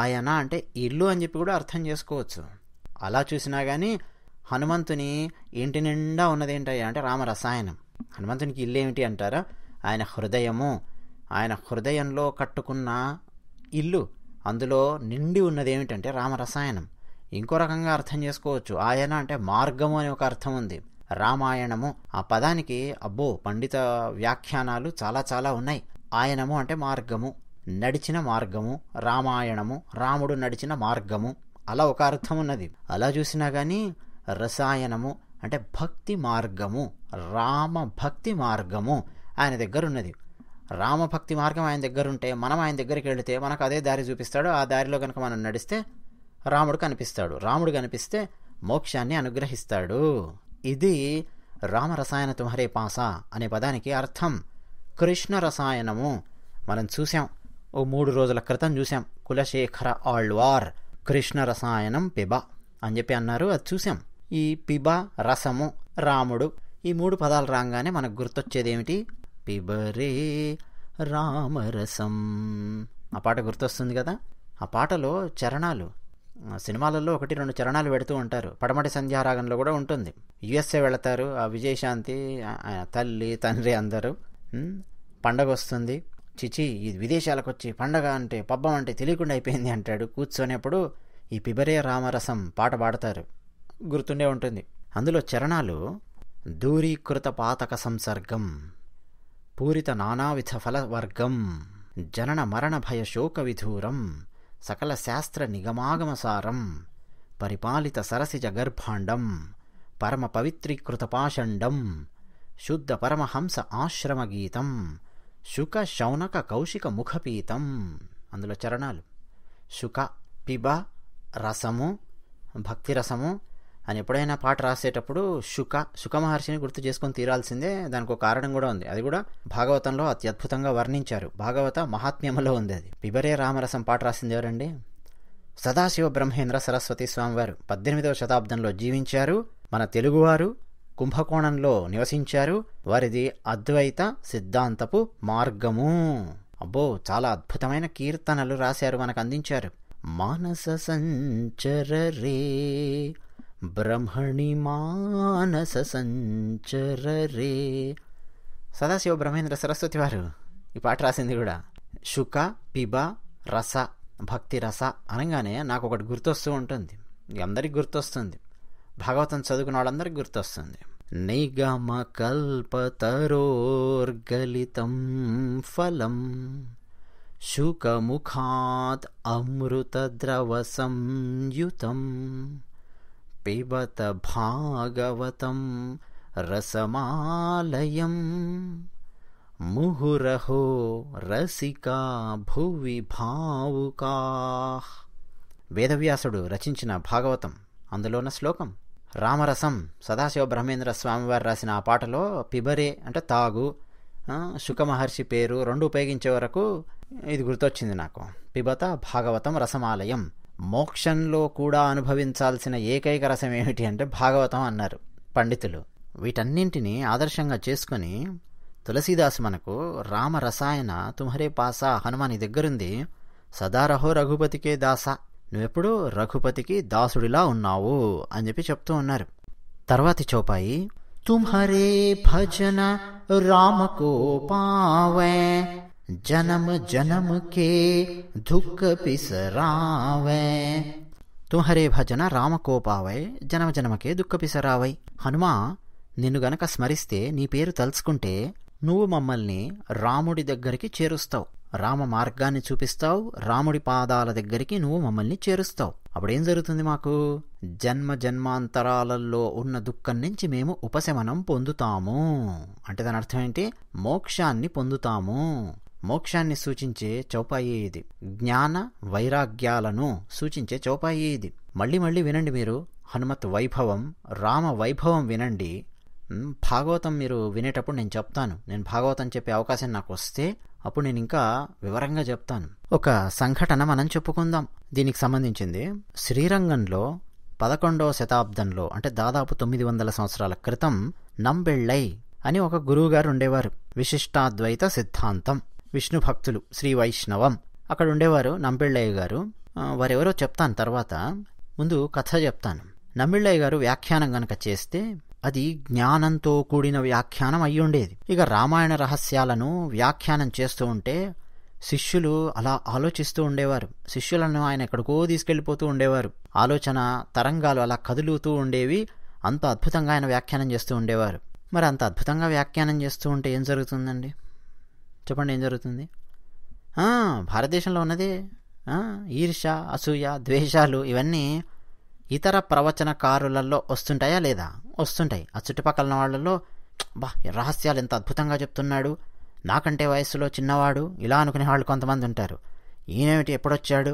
Speaker 1: ఆయన అంటే ఇల్లు అని చెప్పి కూడా అర్థం చేసుకోవచ్చు అలా చూసినా కానీ హనుమంతుని ఇంటి నిండా ఉన్నది ఏంటయ్యా అంటే రామరసాయనం హనుమంతునికి ఇల్లు ఏమిటి అంటారా ఆయన హృదయము ఆయన హృదయంలో కట్టుకున్న ఇల్లు అందులో నిండి ఉన్నది ఏమిటంటే రామరసాయనం ఇంకో రకంగా అర్థం చేసుకోవచ్చు ఆయన అంటే మార్గము అనే ఒక అర్థం ఉంది రామాయణము ఆ పదానికి అబ్బో పండిత వ్యాఖ్యానాలు చాలా చాలా ఉన్నాయి ఆయనము అంటే మార్గము నడిచిన మార్గము రామాయణము రాముడు నడిచిన మార్గము అలా ఒక అర్థం ఉన్నది అలా చూసినా కానీ రసాయనము అంటే భక్తి మార్గము రామ భక్తి మార్గము ఆయన దగ్గర ఉన్నది రామభక్తి మార్గం ఆయన దగ్గర ఉంటే మనం ఆయన దగ్గరికి వెళితే మనకు అదే దారి చూపిస్తాడు ఆ దారిలో కనుక మనం నడిస్తే రాముడు కనిపిస్తాడు రాముడు కనిపిస్తే మోక్షాన్ని అనుగ్రహిస్తాడు ఇది రామరసాయన తుమహరే పాస అనే పదానికి అర్థం కృష్ణ రసాయనము మనం చూసాం ఓ మూడు రోజుల క్రితం చూసాం కులశేఖర ఆళ్వార్ కృష్ణ రసాయనం పిబ అని చెప్పి అన్నారు అది చూసాం ఈ పిబ రసము రాముడు ఈ మూడు పదాలు రాగానే మనకు గుర్తొచ్చేది ఏమిటి పిబరే రామరసం ఆ పాట గుర్తొస్తుంది కదా ఆ పాటలో చరణాలు సినిమాలలో ఒకటి రెండు చరణాలు పెడుతూ ఉంటారు పడమటి సంధ్యారాగంలో కూడా ఉంటుంది యుఎస్ఏ వెళతారు ఆ విజయశాంతి తల్లి తండ్రి అందరూ పండగ వస్తుంది చిచి ఇది విదేశాలకు వచ్చి పండగ అంటే పబ్బం అంటే తెలియకుండా అయిపోయింది అంటాడు కూర్చొనేప్పుడు ఈ పిబరే రామరసం పాట పాడతారు గుర్తుండే ఉంటుంది అందులో చరణాలు దూరీకృత పాతక సంసర్గం పూరిత నానావిధ ఫలవర్గం జనన మరణ భయ శోక విధూరం సకల శాస్త్ర నిగమాగమసారం పరిపాలిత సరసిజ గర్భాండం పరమ పవిత్రీకృత పాషండం శుద్ధ పరమహంస ఆశ్రమ గీతం శుక శౌనక కౌశిక ముఖపీతం అందులో చరణాలు శుక పిబ రసము భక్తి రసము అని ఎప్పుడైనా పాట రాసేటప్పుడు శుక శుక మహర్షిని గుర్తు చేసుకొని తీరాల్సిందే దానికి ఒక కారణం కూడా ఉంది అది కూడా భాగవతంలో అత్యద్భుతంగా వర్ణించారు భాగవత మహాత్మ్యములో ఉంది అది పిబరే రామరసం పాట రాసింది ఎవరండి సదాశివ బ్రహ్మేంద్ర సరస్వతి స్వామివారు పద్దెనిమిదవ శతాబ్దంలో జీవించారు మన తెలుగువారు కుంభకోణంలో నివసించారు వారిది అద్వైత సిద్ధాంతపు మార్గము అబ్బో చాలా అద్భుతమైన కీర్తనలు రాశారు మనకు అందించారు మానస సంచర రే బ్రహ్మణి మానస సంచర రే సదాశివ బ్రహ్మేంద్ర సరస్వతి వారు ఈ పాట రాసింది కూడా శుక పిబ రస భక్తి రస అనగానే నాకు ఒకటి గుర్తొస్తూ ఉంటుంది అందరికి గుర్తొస్తుంది భాగవతం చదువుకున్న వాళ్ళందరికీ గుర్తొస్తుంది నిగమకల్పతరోర్గలితం ఫలం శుకముఖాత్ అమృతద్రవసంయుతం పిబత భాగవతం రసమాలయం ముహురహో రసికా భువి భావుకా వేదవ్యాసుడు రచించిన భాగవతం అందులోన శ్లోకం రామరసం సదాశివ బ్రహ్మేంద్ర స్వామివారు రాసిన ఆ పాటలో పిబరే అంటే తాగు మహర్షి పేరు రెండు ఉపయోగించే వరకు ఇది గుర్తొచ్చింది నాకు పిబత భాగవతం రసమాలయం మోక్షంలో కూడా అనుభవించాల్సిన ఏకైక రసం ఏమిటి అంటే భాగవతం అన్నారు పండితులు వీటన్నింటినీ ఆదర్శంగా చేసుకుని తులసీదాస్ మనకు రామరసాయన తుమ్హరే పాస హనుమాని దగ్గరుంది సదారహో రఘుపతికే దాసా నువ్వెప్పుడు రఘుపతికి దాసుడిలా ఉన్నావు అని చెప్పి చెప్తూ ఉన్నారు తర్వాతి చౌపాయి తుమ్హరే భజన రామకో పావే జనమ జనముకే దుఃఖ పిసరావే తుహరే భజన రామకోపావై జనమ జనమకే దుఃఖ పిసరావై హనుమా నిన్ను గనక స్మరిస్తే నీ పేరు తలుచుకుంటే నువ్వు మమ్మల్ని రాముడి దగ్గరికి చేరుస్తావు రామ మార్గాన్ని చూపిస్తావు రాముడి పాదాల దగ్గరికి నువ్వు మమ్మల్ని చేరుస్తావు అప్పుడేం జరుగుతుంది మాకు జన్మ జన్మాంతరాలలో ఉన్న దుఃఖం నుంచి మేము ఉపశమనం పొందుతాము అంటే దాని అర్థం ఏంటి మోక్షాన్ని పొందుతాము మోక్షాన్ని సూచించే చౌపాయి ఇది జ్ఞాన వైరాగ్యాలను సూచించే చౌపాయి ఇది మళ్ళీ మళ్ళీ వినండి మీరు హనుమత్ వైభవం రామ వైభవం వినండి భాగవతం మీరు వినేటప్పుడు నేను చెప్తాను నేను భాగవతం చెప్పే అవకాశం నాకు వస్తే అప్పుడు నేను ఇంకా వివరంగా చెప్తాను ఒక సంఘటన మనం చెప్పుకుందాం దీనికి సంబంధించింది శ్రీరంగంలో పదకొండవ శతాబ్దంలో అంటే దాదాపు తొమ్మిది వందల సంవత్సరాల క్రితం నంబెళ్ళై అని ఒక గురువుగారు ఉండేవారు విశిష్టాద్వైత సిద్ధాంతం విష్ణు భక్తులు శ్రీ వైష్ణవం అక్కడ ఉండేవారు నంబిళ్ళయ్య గారు వారెవరో చెప్తాను తర్వాత ముందు కథ చెప్తాను నంబిళ్ళయ్య గారు వ్యాఖ్యానం గనక చేస్తే అది జ్ఞానంతో కూడిన వ్యాఖ్యానం అయ్యుండేది ఇక రామాయణ రహస్యాలను వ్యాఖ్యానం చేస్తూ ఉంటే శిష్యులు అలా ఆలోచిస్తూ ఉండేవారు శిష్యులను ఆయన ఎక్కడికో తీసుకెళ్ళిపోతూ ఉండేవారు ఆలోచన తరంగాలు అలా కదులుతూ ఉండేవి అంత అద్భుతంగా ఆయన వ్యాఖ్యానం చేస్తూ ఉండేవారు మరి అంత అద్భుతంగా వ్యాఖ్యానం చేస్తూ ఉంటే ఏం జరుగుతుందండి చెప్పండి ఏం జరుగుతుంది భారతదేశంలో ఉన్నదే ఈర్ష అసూయ ద్వేషాలు ఇవన్నీ ఇతర ప్రవచనకారులలో వస్తుంటాయా లేదా వస్తుంటాయి ఆ చుట్టుపక్కల వాళ్ళలో బా రహస్యాలు ఎంత అద్భుతంగా చెప్తున్నాడు నాకంటే వయసులో చిన్నవాడు ఇలా అనుకునే వాళ్ళు కొంతమంది ఉంటారు ఈయనేమిటి ఎప్పుడొచ్చాడు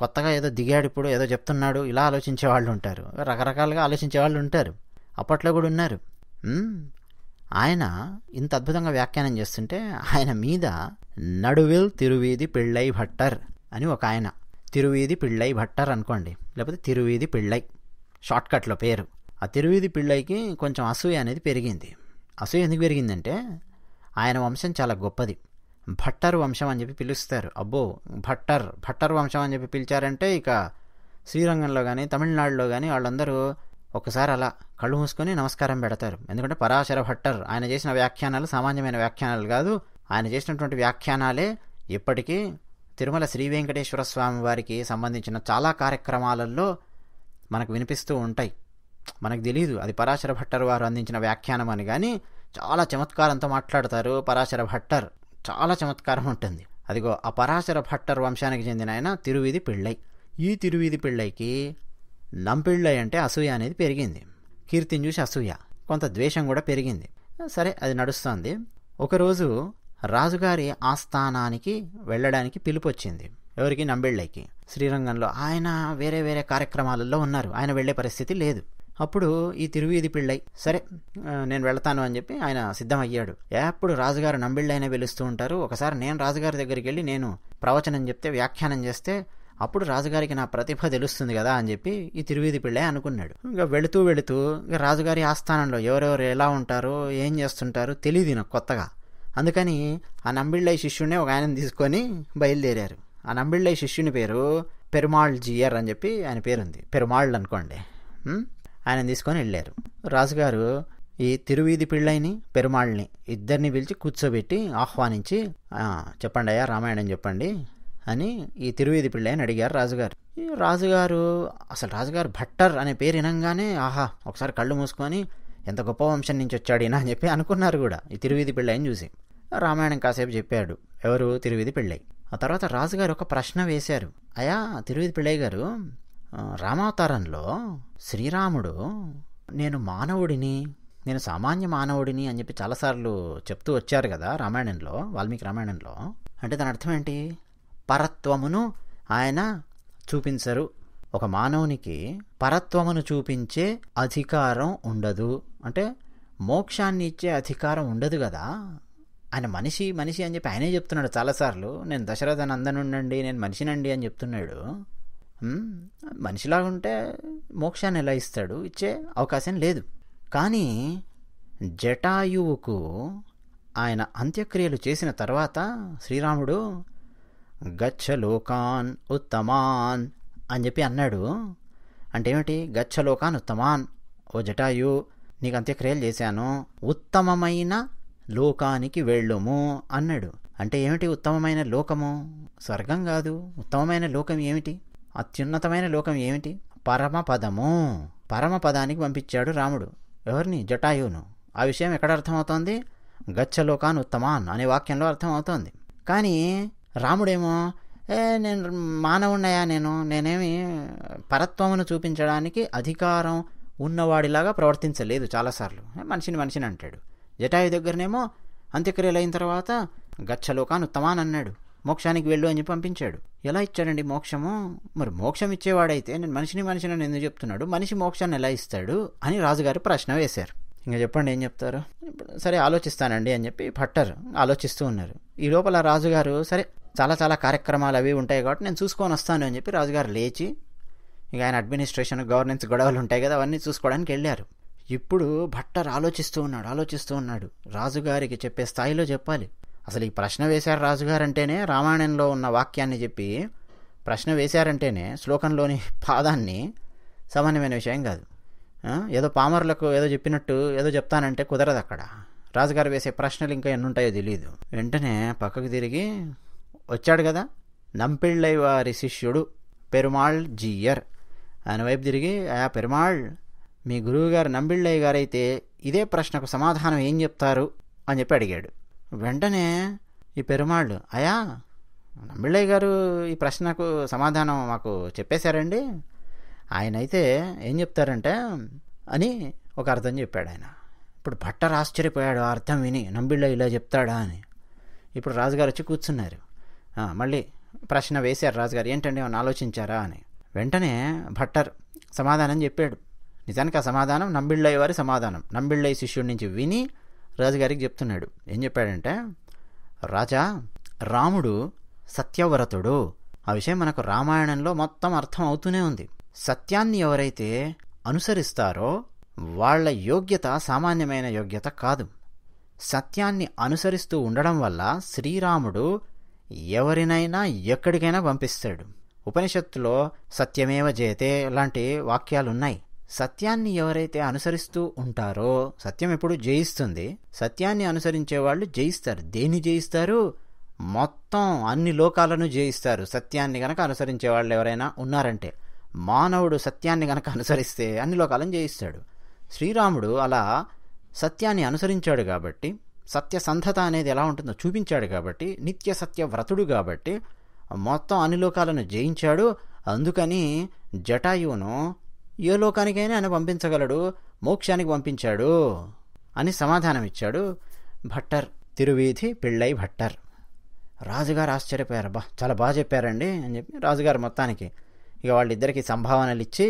Speaker 1: కొత్తగా ఏదో దిగాడు ఇప్పుడు ఏదో చెప్తున్నాడు ఇలా ఆలోచించే వాళ్ళు ఉంటారు రకరకాలుగా ఆలోచించే వాళ్ళు ఉంటారు అప్పట్లో కూడా ఉన్నారు ఆయన ఇంత అద్భుతంగా వ్యాఖ్యానం చేస్తుంటే ఆయన మీద నడువిల్ తిరువీధి పిళ్ళై భట్టర్ అని ఒక ఆయన తిరువీధి పిళ్ళై భట్టర్ అనుకోండి లేకపోతే తిరువీధి పిళ్ళై షార్ట్కట్లో పేరు ఆ తిరువీధి పిళ్ళైకి కొంచెం అసూయ అనేది పెరిగింది అసూయ ఎందుకు పెరిగిందంటే ఆయన వంశం చాలా గొప్పది భట్టర్ వంశం అని చెప్పి పిలుస్తారు అబ్బో భట్టర్ భట్టర్ వంశం అని చెప్పి పిలిచారంటే ఇక శ్రీరంగంలో కానీ తమిళనాడులో కానీ వాళ్ళందరూ ఒకసారి అలా కళ్ళు మూసుకొని నమస్కారం పెడతారు ఎందుకంటే పరాశర భట్టర్ ఆయన చేసిన వ్యాఖ్యానాలు సామాన్యమైన వ్యాఖ్యానాలు కాదు ఆయన చేసినటువంటి వ్యాఖ్యానాలే ఇప్పటికీ తిరుమల శ్రీ వెంకటేశ్వర స్వామి వారికి సంబంధించిన చాలా కార్యక్రమాలలో మనకు వినిపిస్తూ ఉంటాయి మనకు తెలియదు అది పరాశర భట్టర్ వారు అందించిన వ్యాఖ్యానం అని కానీ చాలా చమత్కారంతో మాట్లాడతారు పరాశర భట్టర్ చాలా చమత్కారం ఉంటుంది అదిగో ఆ పరాశర భట్టర్ వంశానికి చెందిన ఆయన తిరువిధి పిళ్ళై ఈ తిరువిధి పిళ్ళైకి నంపిళ్ళై అంటే అసూయ అనేది పెరిగింది కీర్తిని చూసి అసూయ కొంత ద్వేషం కూడా పెరిగింది సరే అది నడుస్తుంది ఒకరోజు రాజుగారి ఆస్థానానికి వెళ్ళడానికి పిలుపు వచ్చింది ఎవరికి నంబిళ్ళకి శ్రీరంగంలో ఆయన వేరే వేరే కార్యక్రమాలలో ఉన్నారు ఆయన వెళ్ళే పరిస్థితి లేదు అప్పుడు ఈ తిరువీధి పిళ్ళై సరే నేను వెళ్తాను అని చెప్పి ఆయన సిద్ధమయ్యాడు ఎప్పుడు రాజుగారు నంబిళ్ళైనా పిలుస్తూ ఉంటారు ఒకసారి నేను రాజుగారి దగ్గరికి వెళ్ళి నేను ప్రవచనం చెప్తే వ్యాఖ్యానం చేస్తే అప్పుడు రాజుగారికి నా ప్రతిభ తెలుస్తుంది కదా అని చెప్పి ఈ తిరువీధి పిళ్ళై అనుకున్నాడు ఇంకా వెళుతూ వెళుతూ రాజుగారి ఆస్థానంలో ఎవరెవరు ఎలా ఉంటారు ఏం చేస్తుంటారు తెలియదు నాకు కొత్తగా అందుకని ఆ నంబిళ్ళై శిష్యుడిని ఒక ఆయన తీసుకొని బయలుదేరారు ఆ నంబిళ్ళై శిష్యుని పేరు పెరుమాళ్ జియర్ అని చెప్పి ఆయన పేరుంది పెరుమాళ్ళు అనుకోండి ఆయన తీసుకొని వెళ్ళారు రాజుగారు ఈ తిరువీధి పిళ్ళైని పెరుమాళ్ళని ఇద్దరిని పిలిచి కూర్చోబెట్టి ఆహ్వానించి చెప్పండి అయ్యా రామాయణం చెప్పండి అని ఈ తిరువీధి పిళ్ళని అడిగారు రాజుగారు రాజుగారు అసలు రాజుగారు భట్టర్ అనే పేరు వినంగానే ఆహా ఒకసారి కళ్ళు మూసుకొని ఎంత గొప్ప వంశం నుంచి వచ్చాడు ఈయన అని చెప్పి అనుకున్నారు కూడా ఈ తిరువిధి అని చూసి రామాయణం కాసేపు చెప్పాడు ఎవరు తిరువిధి పెళ్ళై ఆ తర్వాత రాజుగారు ఒక ప్రశ్న వేశారు అయా తిరువీధి పెళ్ళయ్య గారు రామావతారంలో శ్రీరాముడు నేను మానవుడిని నేను సామాన్య మానవుడిని అని చెప్పి చాలాసార్లు చెప్తూ వచ్చారు కదా రామాయణంలో వాల్మీకి రామాయణంలో అంటే దాని అర్థం ఏంటి పరత్వమును ఆయన చూపించరు ఒక మానవునికి పరత్వమును చూపించే అధికారం ఉండదు అంటే మోక్షాన్ని ఇచ్చే అధికారం ఉండదు కదా ఆయన మనిషి మనిషి అని చెప్పి ఆయనే చెప్తున్నాడు చాలాసార్లు నేను దశరథ నందనుండండి నేను మనిషినండి అని చెప్తున్నాడు మనిషిలాగా ఉంటే మోక్షాన్ని ఎలా ఇస్తాడు ఇచ్చే అవకాశం లేదు కానీ జటాయువుకు ఆయన అంత్యక్రియలు చేసిన తర్వాత శ్రీరాముడు గచ్చ లోకాన్ ఉత్తమాన్ అని చెప్పి అన్నాడు అంటే ఏమిటి గచ్చలోకాన్ ఉత్తమాన్ ఓ జటాయు నీకు క్రియలు చేశాను ఉత్తమమైన లోకానికి వెళ్ళుము అన్నాడు అంటే ఏమిటి ఉత్తమమైన లోకము స్వర్గం కాదు ఉత్తమమైన లోకం ఏమిటి అత్యున్నతమైన లోకం ఏమిటి పరమపదము పరమపదానికి పంపించాడు రాముడు ఎవరిని జటాయువును ఆ విషయం ఎక్కడ అర్థమవుతోంది గచ్చలోకాన్ ఉత్తమాన్ అనే వాక్యంలో అర్థమవుతోంది కానీ రాముడేమో నేను మానవున్నాయా నేను నేనేమి పరత్వమును చూపించడానికి అధికారం ఉన్నవాడిలాగా ప్రవర్తించలేదు చాలాసార్లు మనిషిని మనిషిని అంటాడు జటాయు దగ్గరనేమో అంత్యక్రియలు అయిన తర్వాత గచ్చలోకాను ఉత్తమాన్ అన్నాడు మోక్షానికి వెళ్ళు అని పంపించాడు ఎలా ఇచ్చాడండి మోక్షము మరి మోక్షం ఇచ్చేవాడైతే నేను మనిషిని మనిషిని అని ఎందుకు చెప్తున్నాడు మనిషి మోక్షాన్ని ఎలా ఇస్తాడు అని రాజుగారు ప్రశ్న వేశారు ఇంకా చెప్పండి ఏం చెప్తారు సరే ఆలోచిస్తానండి అని చెప్పి పట్టారు ఆలోచిస్తూ ఉన్నారు ఈ లోపల రాజుగారు సరే చాలా చాలా కార్యక్రమాలు అవి ఉంటాయి కాబట్టి నేను చూసుకొని వస్తాను అని చెప్పి రాజుగారు లేచి ఇక ఆయన అడ్మినిస్ట్రేషన్ గవర్నెన్స్ గొడవలు ఉంటాయి కదా అవన్నీ చూసుకోవడానికి వెళ్ళారు ఇప్పుడు భట్టర్ ఆలోచిస్తూ ఉన్నాడు ఆలోచిస్తూ ఉన్నాడు రాజుగారికి చెప్పే స్థాయిలో చెప్పాలి అసలు ఈ ప్రశ్న వేశారు అంటేనే రామాయణంలో ఉన్న వాక్యాన్ని చెప్పి ప్రశ్న వేశారంటేనే శ్లోకంలోని పాదాన్ని సామాన్యమైన విషయం కాదు ఏదో పామర్లకు ఏదో చెప్పినట్టు ఏదో చెప్తానంటే కుదరదు అక్కడ రాజుగారు వేసే ప్రశ్నలు ఇంకా ఎన్నుంటాయో తెలియదు వెంటనే పక్కకు తిరిగి వచ్చాడు కదా నంపిళ్ళై వారి శిష్యుడు పెరుమాళ్ జీయర్ ఆయన వైపు తిరిగి ఆ పెరుమాళ్ మీ గురువుగారు నంబిళ్ళయ్య గారైతే ఇదే ప్రశ్నకు సమాధానం ఏం చెప్తారు అని చెప్పి అడిగాడు వెంటనే ఈ పెరుమాళ్ళు అయా నంబిళ్ళయ్య గారు ఈ ప్రశ్నకు సమాధానం మాకు చెప్పేశారండి ఆయన అయితే ఏం చెప్తారంటే అని ఒక అర్థం చెప్పాడు ఆయన ఇప్పుడు భట్టర్ ఆశ్చర్యపోయాడు ఆ అర్థం విని నంబిళ్ళ ఇలా చెప్తాడా అని ఇప్పుడు రాజుగారు వచ్చి కూర్చున్నారు మళ్ళీ ప్రశ్న వేశారు రాజుగారు ఏంటండి ఏమైనా ఆలోచించారా అని వెంటనే భట్టర్ సమాధానం చెప్పాడు నిజానికి ఆ సమాధానం నంబిళ్ళయ్య వారి సమాధానం నంబిళ్ళయ్య శిష్యుడి నుంచి విని రాజుగారికి చెప్తున్నాడు ఏం చెప్పాడంటే రాజా రాముడు సత్యవ్రతుడు ఆ విషయం మనకు రామాయణంలో మొత్తం అర్థం అవుతూనే ఉంది సత్యాన్ని ఎవరైతే అనుసరిస్తారో వాళ్ల యోగ్యత సామాన్యమైన యోగ్యత కాదు సత్యాన్ని అనుసరిస్తూ ఉండడం వల్ల శ్రీరాముడు ఎవరినైనా ఎక్కడికైనా పంపిస్తాడు ఉపనిషత్తులో సత్యమేవ జయతే లాంటి వాక్యాలున్నాయి సత్యాన్ని ఎవరైతే అనుసరిస్తూ ఉంటారో సత్యం ఎప్పుడు జయిస్తుంది సత్యాన్ని అనుసరించే వాళ్ళు జయిస్తారు దేన్ని జయిస్తారు మొత్తం అన్ని లోకాలను జయిస్తారు సత్యాన్ని గనక అనుసరించే వాళ్ళు ఎవరైనా ఉన్నారంటే మానవుడు సత్యాన్ని గనక అనుసరిస్తే అన్ని లోకాలను జయిస్తాడు శ్రీరాముడు అలా సత్యాన్ని అనుసరించాడు కాబట్టి సత్యసంధత అనేది ఎలా ఉంటుందో చూపించాడు కాబట్టి నిత్య సత్య వ్రతుడు కాబట్టి మొత్తం అన్ని లోకాలను జయించాడు అందుకని జటాయువును ఏ లోకానికైనా ఆయన పంపించగలడు మోక్షానికి పంపించాడు అని సమాధానం ఇచ్చాడు భట్టర్ తిరువీధి పెళ్ళై భట్టర్ రాజుగారు ఆశ్చర్యపోయారు బా చాలా బాగా చెప్పారండి అని చెప్పి రాజుగారు మొత్తానికి ఇక వాళ్ళిద్దరికి సంభావనలు ఇచ్చి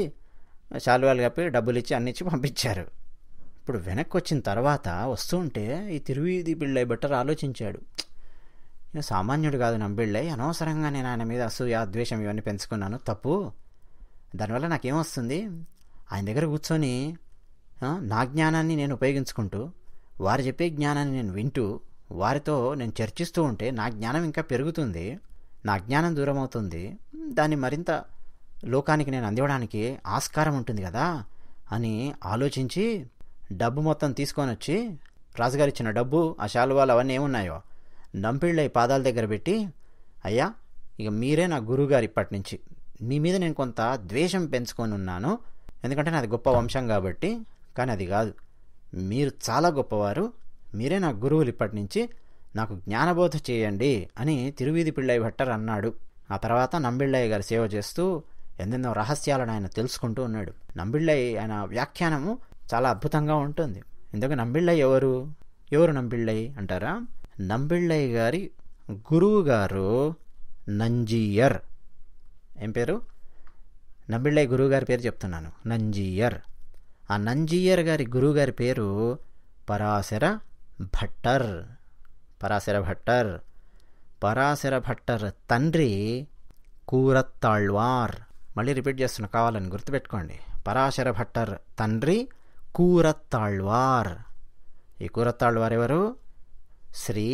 Speaker 1: శాలువాలు కప్పి డబ్బులు ఇచ్చి అన్నిచ్చి పంపించారు ఇప్పుడు వెనక్కి వచ్చిన తర్వాత వస్తుంటే ఈ తిరువీధి బిళ్ళై బెటర్ ఆలోచించాడు నేను సామాన్యుడు కాదు బిళ్ళై అనవసరంగా నేను ఆయన మీద అసూయ ద్వేషం ఇవన్నీ పెంచుకున్నాను తప్పు దానివల్ల నాకేమొస్తుంది ఆయన దగ్గర కూర్చొని నా జ్ఞానాన్ని నేను ఉపయోగించుకుంటూ వారు చెప్పే జ్ఞానాన్ని నేను వింటూ వారితో నేను చర్చిస్తూ ఉంటే నా జ్ఞానం ఇంకా పెరుగుతుంది నా జ్ఞానం దూరం అవుతుంది దాన్ని మరింత లోకానికి నేను అందివడానికి ఆస్కారం ఉంటుంది కదా అని ఆలోచించి డబ్బు మొత్తం తీసుకొని వచ్చి రాజుగారు ఇచ్చిన డబ్బు ఆ శాలువాలు అవన్నీ ఏమున్నాయో నంపిళ్ళై పాదాల దగ్గర పెట్టి అయ్యా ఇక మీరే నా గురువుగారు ఇప్పటి నుంచి మీ మీద నేను కొంత ద్వేషం పెంచుకొని ఉన్నాను ఎందుకంటే నాది గొప్ప వంశం కాబట్టి కానీ అది కాదు మీరు చాలా గొప్పవారు మీరే నా గురువులు ఇప్పటి నుంచి నాకు జ్ఞానబోధ చేయండి అని తిరువీధి పిళ్ళయ్య భట్టర్ అన్నాడు ఆ తర్వాత నంబిళ్ళయ్య గారు సేవ చేస్తూ ఎన్నెన్నో రహస్యాలను ఆయన తెలుసుకుంటూ ఉన్నాడు నంబిళ్ళయ్య ఆయన వ్యాఖ్యానము చాలా అద్భుతంగా ఉంటుంది ఇందుకు నంబిళ్ళయ్య ఎవరు ఎవరు నంబిళ్ళై అంటారా నంబిళ్ళయ్య గారి గురువు గారు నంజీయర్ ఏం పేరు నంబిళ్ళై గురువు గారి పేరు చెప్తున్నాను నంజీయర్ ఆ నంజీయర్ గారి గురువుగారి పేరు పరాశర భట్టర్ పరాశర భట్టర్ పరాశర భట్టర్ తండ్రి కూరత్తాళ్వార్ మళ్ళీ రిపీట్ చేస్తున్నా కావాలని గుర్తుపెట్టుకోండి పరాశర భట్టర్ తండ్రి కూరత్తాళ్వార్ ఈ కూరత్తాళ్వార్ ఎవరు శ్రీ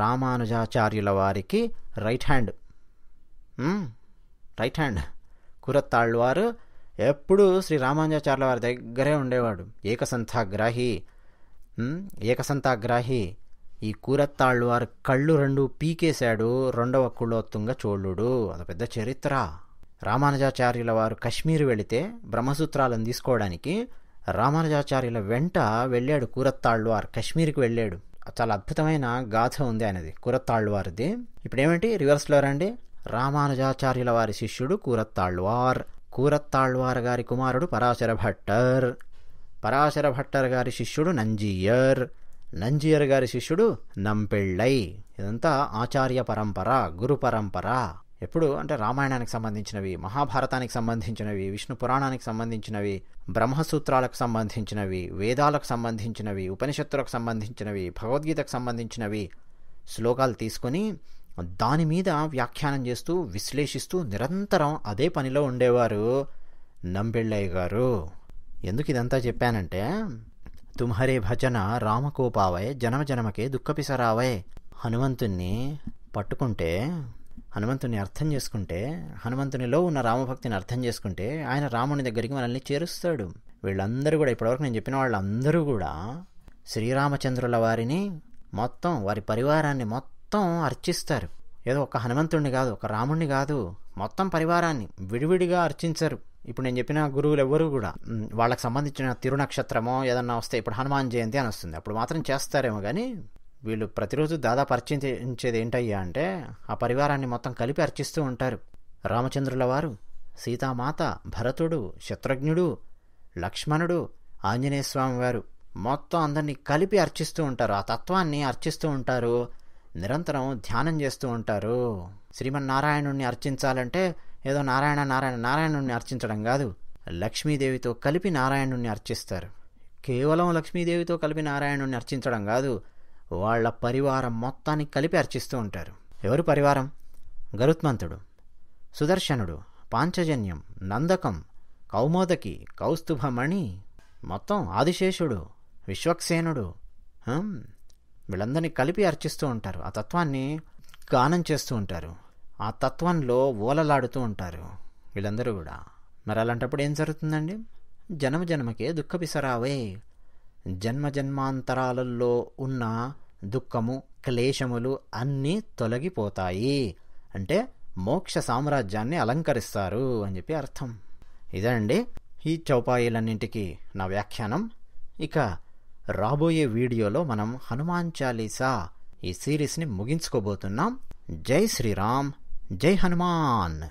Speaker 1: రామానుజాచార్యుల వారికి రైట్ హ్యాండ్ రైట్ హ్యాండ్ కూరత్తాళ్వారు ఎప్పుడు శ్రీ రామానుజాచార్యుల వారి దగ్గరే ఉండేవాడు ఏకసంతాగ్రాహి ఏకసంతాగ్రాహి ఈ కూరత్తాళ్వారు కళ్ళు రెండు పీకేశాడు రెండవ కుళోత్తుంగ చోళుడు అది పెద్ద చరిత్ర రామానుజాచార్యుల వారు కశ్మీర్ వెళితే బ్రహ్మసూత్రాలను తీసుకోవడానికి రామానుజాచార్యుల వెంట వెళ్ళాడు కూరత్తాళ్వార్ కశ్మీర్కి వెళ్ళాడు చాలా అద్భుతమైన గాథ ఉంది ఆయనది కూరత్తాళ్వారిది ఇప్పుడు ఏమిటి రివర్స్లో రండి రామానుజాచార్యుల వారి శిష్యుడు కూరత్తాళ్వార్ కూరత్తాళ్వార్ గారి కుమారుడు పరాశర భట్టర్ పరాశర భట్టర్ గారి శిష్యుడు నంజీయర్ నంజీయర్ గారి శిష్యుడు నంపెళ్ళై ఇదంతా ఆచార్య పరంపర గురు పరంపర ఎప్పుడు అంటే రామాయణానికి సంబంధించినవి మహాభారతానికి సంబంధించినవి విష్ణు పురాణానికి సంబంధించినవి బ్రహ్మసూత్రాలకు సంబంధించినవి వేదాలకు సంబంధించినవి ఉపనిషత్తులకు సంబంధించినవి భగవద్గీతకు సంబంధించినవి శ్లోకాలు తీసుకొని దాని మీద వ్యాఖ్యానం చేస్తూ విశ్లేషిస్తూ నిరంతరం అదే పనిలో ఉండేవారు నంబిళ్ళయ్య గారు ఎందుకు ఇదంతా చెప్పానంటే తుమ్హరే భజన రామకోపావయ్ జనమ జనమకే దుఃఖపిసరావయ్ హనుమంతుణ్ణి పట్టుకుంటే హనుమంతుని అర్థం చేసుకుంటే హనుమంతునిలో ఉన్న రామభక్తిని అర్థం చేసుకుంటే ఆయన రాముని దగ్గరికి మనల్ని చేరుస్తాడు వీళ్ళందరూ కూడా ఇప్పటివరకు నేను చెప్పిన వాళ్ళందరూ కూడా శ్రీరామచంద్రుల వారిని మొత్తం వారి పరివారాన్ని మొత్తం అర్చిస్తారు ఏదో ఒక హనుమంతుడిని కాదు ఒక రాముణ్ణి కాదు మొత్తం పరివారాన్ని విడివిడిగా అర్చించరు ఇప్పుడు నేను చెప్పిన గురువులు ఎవరు కూడా వాళ్ళకి సంబంధించిన తిరునక్షత్రమో ఏదన్నా వస్తే ఇప్పుడు హనుమాన్ జయంతి అని వస్తుంది అప్పుడు మాత్రం చేస్తారేమో కానీ వీళ్ళు ప్రతిరోజు దాదాపు అర్చించేది ఏంటయ్యా అంటే ఆ పరివారాన్ని మొత్తం కలిపి అర్చిస్తూ ఉంటారు రామచంద్రుల వారు సీతామాత భరతుడు శత్రుఘ్నుడు లక్ష్మణుడు ఆంజనేయ స్వామి వారు మొత్తం అందరినీ కలిపి అర్చిస్తూ ఉంటారు ఆ తత్వాన్ని అర్చిస్తూ ఉంటారు నిరంతరం ధ్యానం చేస్తూ ఉంటారు శ్రీమన్నారాయణుణ్ణి అర్చించాలంటే ఏదో నారాయణ నారాయణ నారాయణుణ్ణి అర్చించడం కాదు లక్ష్మీదేవితో కలిపి నారాయణుణ్ణి అర్చిస్తారు కేవలం లక్ష్మీదేవితో కలిపి నారాయణుణ్ణి అర్చించడం కాదు వాళ్ళ పరివారం మొత్తాన్ని కలిపి అర్చిస్తూ ఉంటారు ఎవరు పరివారం గరుత్మంతుడు సుదర్శనుడు పాంచజన్యం నందకం కౌమోదకి కౌస్తుభమణి మొత్తం ఆదిశేషుడు విశ్వక్సేనుడు వీళ్ళందరినీ కలిపి అర్చిస్తూ ఉంటారు ఆ తత్వాన్ని గానం చేస్తూ ఉంటారు ఆ తత్వంలో ఓలలాడుతూ ఉంటారు వీళ్ళందరూ కూడా మరి అలాంటప్పుడు ఏం జరుగుతుందండి జనమ జనమకే దుఃఖ పిసరావే జన్మజన్మాంతరాలలో ఉన్న దుఃఖము క్లేశములు అన్నీ తొలగిపోతాయి అంటే మోక్ష సామ్రాజ్యాన్ని అలంకరిస్తారు అని చెప్పి అర్థం ఇదండి ఈ చౌపాయిలన్నింటికి నా వ్యాఖ్యానం ఇక రాబోయే వీడియోలో మనం హనుమాన్ చాలీసా ఈ సిరీస్ని ముగించుకోబోతున్నాం జై శ్రీరామ్ జై హనుమాన్